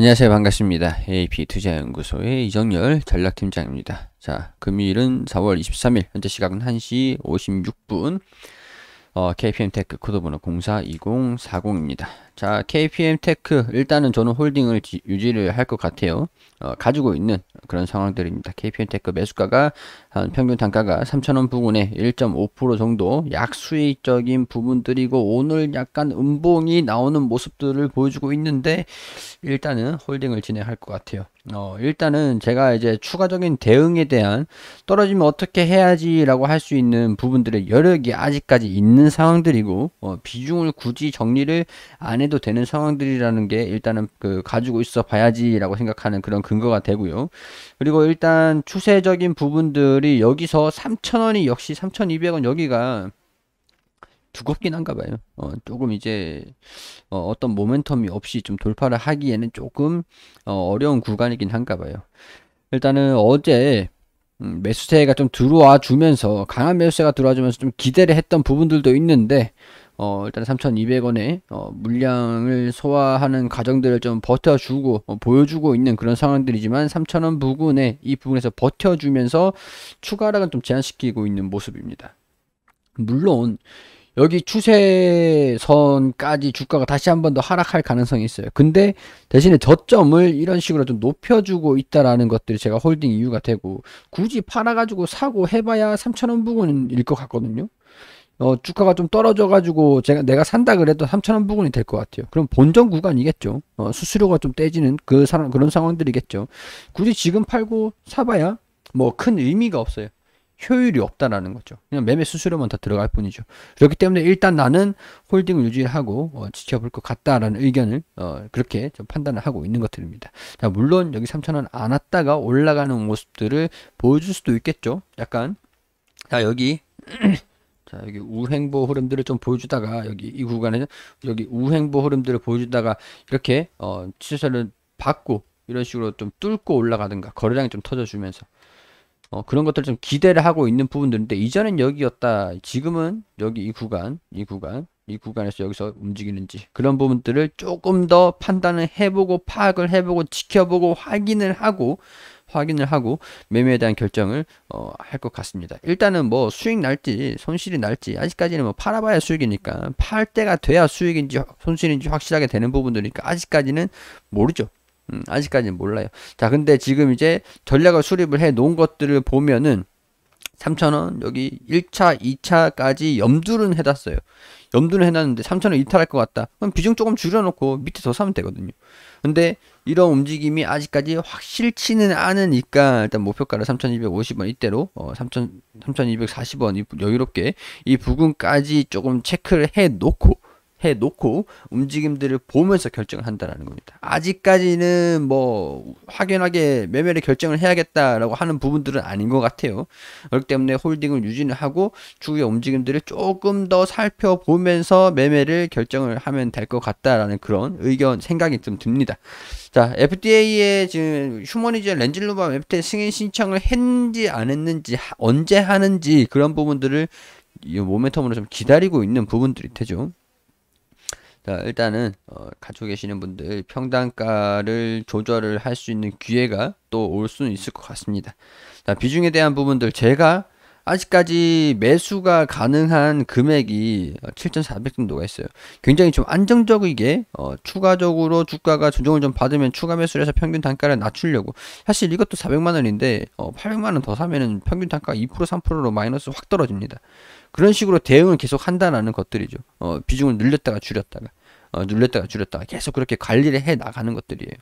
안녕하세요. 반갑습니다. AP 투자연구소의 이정열 전략팀장입니다. 자, 금일은 4월 23일, 현재 시각은 1시 56분, 어, KPM테크 코드번호 042040입니다. 자, KPM 테크. 일단은 저는 홀딩을 지, 유지를 할 것 같아요. 어, 가지고 있는 그런 상황들입니다. KPM 테크 매수가가 한 평균 단가가 3,000원 부근에 1.5% 정도 약수익적인 부분들이고 오늘 약간 음봉이 나오는 모습들을 보여주고 있는데 일단은 홀딩을 진행할 것 같아요. 어, 일단은 제가 이제 추가적인 대응에 대한 떨어지면 어떻게 해야지라고 할 수 있는 부분들의 여력이 아직까지 있는 상황들이고 어, 비중을 굳이 정리를 안 해도 해도 되는 상황들이라는 게 일단은 그 가지고 있어 봐야지라고 생각하는 그런 근거가 되고요. 그리고 일단 추세적인 부분들이 여기서 3,000원이 역시 3,200원 여기가 두껍긴 한가 봐요. 어, 조금 이제 어, 떤 모멘텀이 없이 좀 돌파를 하기에는 조금 어, 려운 구간이긴 한가 봐요. 일단은 어제 음, 매수세가 좀 들어와 주면서 강한 매수세가 들어와 주면서 좀 기대를 했던 부분들도 있는데 어, 일단 3 2 0 0원에 어, 물량을 소화하는 과정들을 좀 버텨주고 어, 보여주고 있는 그런 상황들이지만 3,000원 부근에 이 부분에서 버텨주면서 추가 하락은 좀 제한시키고 있는 모습입니다. 물론 여기 추세선까지 주가가 다시 한 번 더 하락할 가능성이 있어요. 근데 대신에 저점을 이런 식으로 좀 높여주고 있다라는 것들이 제가 홀딩 이유가 되고 굳이 팔아가지고 사고 해봐야 3,000원 부근일 것 같거든요. 어, 주가가 좀 떨어져가지고 제가 내가 산다 그래도 3천원 부근이 될 것 같아요. 그럼 본전 구간이겠죠. 어, 수수료가 좀 떼지는 그 사람 그런 상황들이겠죠. 굳이 지금 팔고 사봐야 뭐 큰 의미가 없어요. 효율이 없다라는 거죠. 그냥 매매 수수료만 더 들어갈 뿐이죠. 그렇기 때문에 일단 나는 홀딩을 유지하고 어, 지켜볼 것 같다라는 의견을 어, 그렇게 좀 판단을 하고 있는 것들입니다. 자, 물론 여기 3천원안 왔다가 올라가는 모습들을 보여줄 수도 있겠죠. 약간 자 여기 자, 여기 우행보 흐름들을 좀 보여주다가 여기 이 구간에는 여기 우행보 흐름들을 보여주다가 이렇게 어, 추세선을 받고 이런 식으로 좀 뚫고 올라가든가 거래량이 좀 터져주면서 어, 그런 것들 좀 기대를 하고 있는 부분들인데 이전엔 여기였다. 지금은 여기 이 구간, 이 구간, 이 구간에서 여기서 움직이는지 그런 부분들을 조금 더 판단을 해보고 파악을 해보고 지켜보고 확인을 하고 확인을 하고 매매에 대한 결정을 어, 할 것 같습니다. 일단은 뭐 수익 날지 손실이 날지 아직까지는 뭐 팔아봐야 수익이니까 팔 때가 돼야 수익인지 손실인지 확실하게 되는 부분들이니까 아직까지는 모르죠. 음, 아직까지는 몰라요. 자 근데 지금 이제 전략을 수립을 해 놓은 것들을 보면은 3,000원 여기 1차, 2차까지 염두를 해놨어요. 염두는 해놨는데 3천원 이탈할 것 같다. 그럼 비중 조금 줄여놓고 밑에 더 사면 되거든요. 근데 이런 움직임이 아직까지 확실치는 않으니까 일단 목표가를 3,250원 이대로 어, 3,240원 여유롭게 이부분까지 조금 체크를 해놓고 해 놓고 움직임들을 보면서 결정을 한다라는 겁니다. 아직까지는 뭐 확연하게 매매를 결정을 해야겠다라고 하는 부분들은 아닌 것 같아요. 그렇기 때문에 홀딩을 유지는 하고 추후의 움직임들을 조금 더 살펴보면서 매매를 결정을 하면 될 것 같다라는 그런 의견 생각이 좀 듭니다. 자, FDA에 지금 휴머니즈 렌즈로바 웹툰 승인 신청을 했는지 안 했는지 언제 하는지 그런 부분들을 이 모멘텀으로 좀 기다리고 있는 부분들이 되죠. 자, 일단은 어, 갖고 계시는 분들 평단가를 조절을 할 수 있는 기회가 또 올 수는 있을 것 같습니다. 자, 비중에 대한 부분들 제가 아직까지 매수가 가능한 금액이 7,400 어, 정도가 있어요. 굉장히 좀 안정적이게 어, 추가적으로 주가가 조정을 좀 받으면 추가 매수를 해서 평균 단가를 낮추려고 사실 이것도 400만 원인데 어, 800만 원 더 사면은 평균 단가 2% 3%로 마이너스 확 떨어집니다. 그런 식으로 대응을 계속 한다는 것들이죠. 어, 비중을 늘렸다가 줄였다가 어, 늘렸다가 줄였다가 계속 그렇게 관리를 해 나가는 것들이에요.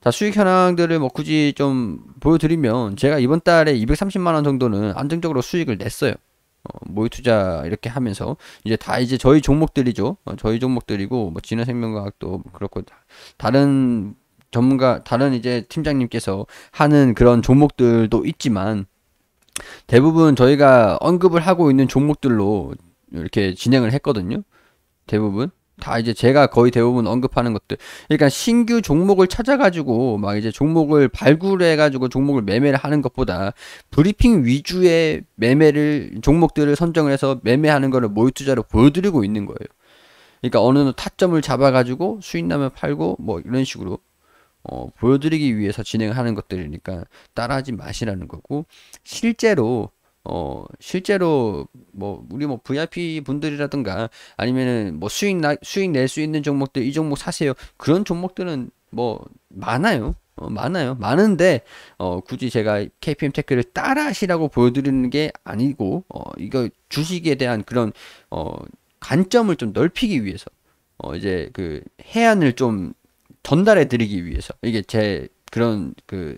자, 수익 현황들을 뭐 굳이 좀 보여드리면 제가 이번 달에 230만원 정도는 안정적으로 수익을 냈어요. 어, 모의 투자 이렇게 하면서 이제 다 이제 저희 종목들이죠. 어, 저희 종목들이고 뭐 진화생명과학도 뭐 그렇고 다른 전문가 다른 이제 팀장님께서 하는 그런 종목들도 있지만 대부분 저희가 언급을 하고 있는 종목들로 이렇게 진행을 했거든요. 대부분 다 이제 제가 거의 대부분 언급하는 것들 그러니까 신규 종목을 찾아가지고 막 이제 종목을 발굴해가지고 종목을 매매를 하는 것보다 브리핑 위주의 매매를 종목들을 선정을 해서 매매하는 거를 모의 투자로 보여드리고 있는 거예요. 그러니까 어느 타점을 잡아가지고 수익 나면 팔고 뭐 이런 식으로 어, 보여드리기 위해서 진행하는 것들이니까 따라하지 마시라는 거고 실제로 어, 실제로 뭐 우리 뭐 VIP 분들이라든가 아니면은 뭐 수익 나, 수익 낼 수 있는 종목들 이 종목 사세요. 그런 종목들은 뭐 많아요. 어, 많아요. 많은데 어, 굳이 제가 KPM 테크를 따라 하시라고 보여드리는 게 아니고 어, 이거 주식에 대한 그런 어, 관점을 좀 넓히기 위해서 어, 이제 그 해안을 좀 전달해 드리기 위해서 이게 제 그런 그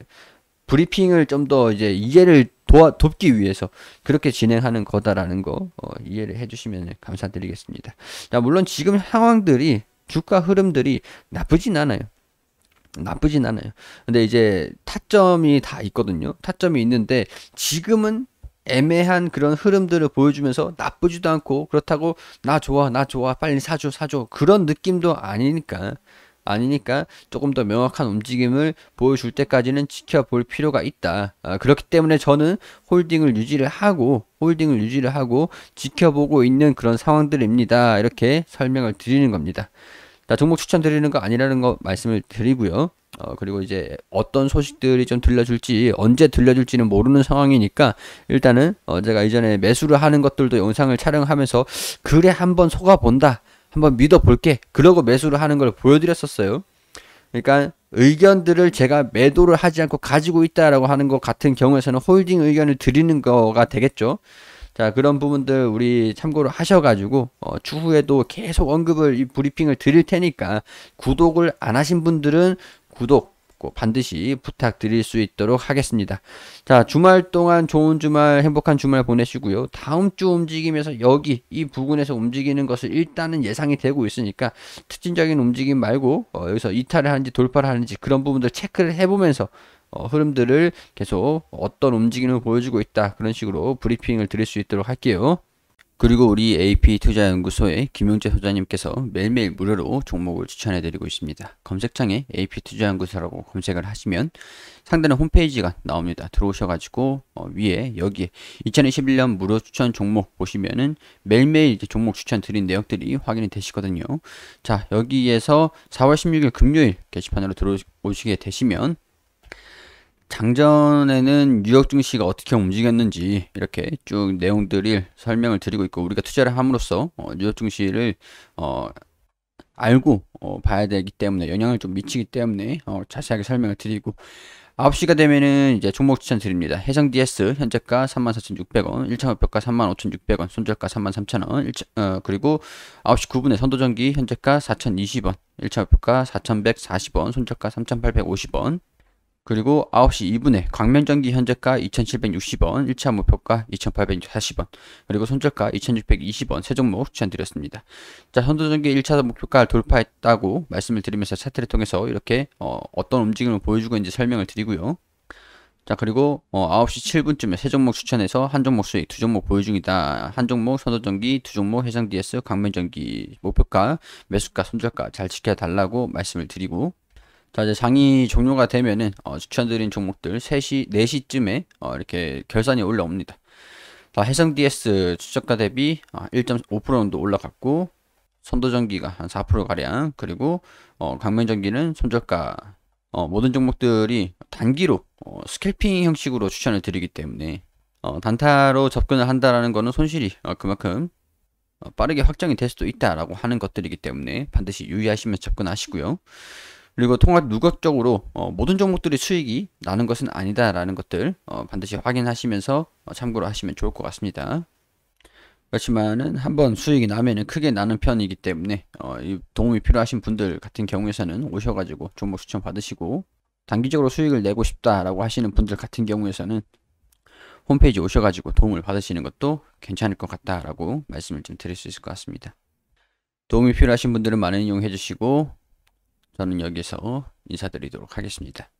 브리핑을 좀 더 이제 이해를 도와, 돕기 위해서 그렇게 진행하는 거다라는 거 어, 이해를 해주시면 감사드리겠습니다. 자, 물론 지금 상황들이 주가 흐름들이 나쁘진 않아요. 나쁘진 않아요. 근데 이제 타점이 다 있거든요. 타점이 있는데 지금은 애매한 그런 흐름들을 보여주면서 나쁘지도 않고 그렇다고 나 좋아 나 좋아 빨리 사줘 사줘 그런 느낌도 아니니까 아니니까 조금 더 명확한 움직임을 보여줄 때까지는 지켜볼 필요가 있다. 아, 그렇기 때문에 저는 홀딩을 유지를 하고 홀딩을 유지를 하고 지켜보고 있는 그런 상황들입니다. 이렇게 설명을 드리는 겁니다. 자, 종목 추천드리는 거 아니라는 거 말씀을 드리고요. 어, 그리고 이제 어떤 소식들이 좀 들려줄지 언제 들려줄지는 모르는 상황이니까 일단은 어, 제가 이전에 매수를 하는 것들도 영상을 촬영하면서 그래 한번 속아본다 한번 믿어볼게. 그러고 매수를 하는 걸 보여드렸었어요. 그러니까 의견들을 제가 매도를 하지 않고 가지고 있다라고 하는 것 같은 경우에서는 홀딩 의견을 드리는 거가 되겠죠. 자 그런 부분들 우리 참고를 하셔가지고 어, 추후에도 계속 언급을 이 브리핑을 드릴 테니까 구독을 안 하신 분들은 구독 꼭 반드시 부탁드릴 수 있도록 하겠습니다. 자, 주말 동안 좋은 주말, 행복한 주말 보내시고요. 다음 주 움직이면서 여기 이 부근에서 움직이는 것을 일단은 예상이 되고 있으니까 특징적인 움직임 말고 어, 여기서 이탈을 하는지 돌파를 하는지 그런 부분들 체크를 해보면서 어, 흐름들을 계속 어떤 움직임을 보여주고 있다 그런 식으로 브리핑을 드릴 수 있도록 할게요. 그리고 우리 AP투자연구소의 김용재 소장님께서 매일매일 무료로 종목을 추천해드리고 있습니다. 검색창에 AP투자연구소라고 검색을 하시면 상단에 홈페이지가 나옵니다. 들어오셔가지고 어, 위에 여기에 2021년 무료 추천 종목 보시면은 매일매일 이제 종목 추천 드린 내역들이 확인이 되시거든요. 자 여기에서 4월 16일 금요일 게시판으로 들어오시게 되시면 장전에는 뉴욕 증시가 어떻게 움직였는지 이렇게 쭉 내용들을 설명을 드리고 있고 우리가 투자를 함으로써 어, 뉴욕 증시를 어, 알고 어, 봐야 되기 때문에 영향을 좀 미치기 때문에 어, 자세하게 설명을 드리고 9시가 되면은 이제 종목 추천 드립니다. 해상 DS 현재가 34,600원, 1차 목표가 35,600원, 손절가 33,000원, 어, 그리고 9시 9분에 선도전기 현재가 4,020원, 1차 목표가 4,140원, 손절가 3,850원, 그리고 9시 2분에 광명전기 현재가 2760원, 1차 목표가 2840원, 그리고 손절가 2620원 세 종목 추천드렸습니다. 자, 현도전기 1차 목표가 돌파했다고 말씀을 드리면서 차트를 통해서 이렇게 어, 떤 움직임을 보여주고 있는지 설명을 드리고요. 자 그리고 어, 9시 7분쯤에 세 종목 추천해서 한 종목 수익, 두 종목 보유 중이다. 한 종목 선도전기, 두 종목 해상 DS, 강면전기 목표가, 매수가, 손절가 잘 지켜달라고 말씀을 드리고 자 이제 장이 종료가 되면은 어, 추천드린 종목들 3시 4시쯤에 어, 이렇게 결산이 올라옵니다 자, 해성 DS 추적가 대비 어, 1.5% 정도 올라갔고 선도전기가 한 4%가량 그리고 어, 강면전기는 손절가 어, 모든 종목들이 단기로 어, 스캘핑 형식으로 추천을 드리기 때문에 어, 단타로 접근을 한다라는 거는 손실이 어, 그만큼 어, 빠르게 확정이 될 수도 있다라고 하는 것들이기 때문에 반드시 유의하시면 접근하시고요. 그리고 통화 누각적으로 어, 모든 종목들이 수익이 나는 것은 아니다라는 것들 어, 반드시 확인하시면서 어, 참고로 하시면 좋을 것 같습니다. 그렇지만은 한번 수익이 나면은 크게 나는 편이기 때문에 어, 도움이 필요하신 분들 같은 경우에서는 오셔가지고 종목 추천 받으시고 단기적으로 수익을 내고 싶다라고 하시는 분들 같은 경우에서는 홈페이지 오셔가지고 도움을 받으시는 것도 괜찮을 것 같다라고 말씀을 좀 드릴 수 있을 것 같습니다. 도움이 필요하신 분들은 많은 이용해 주시고 저는 여기서 인사드리도록 하겠습니다.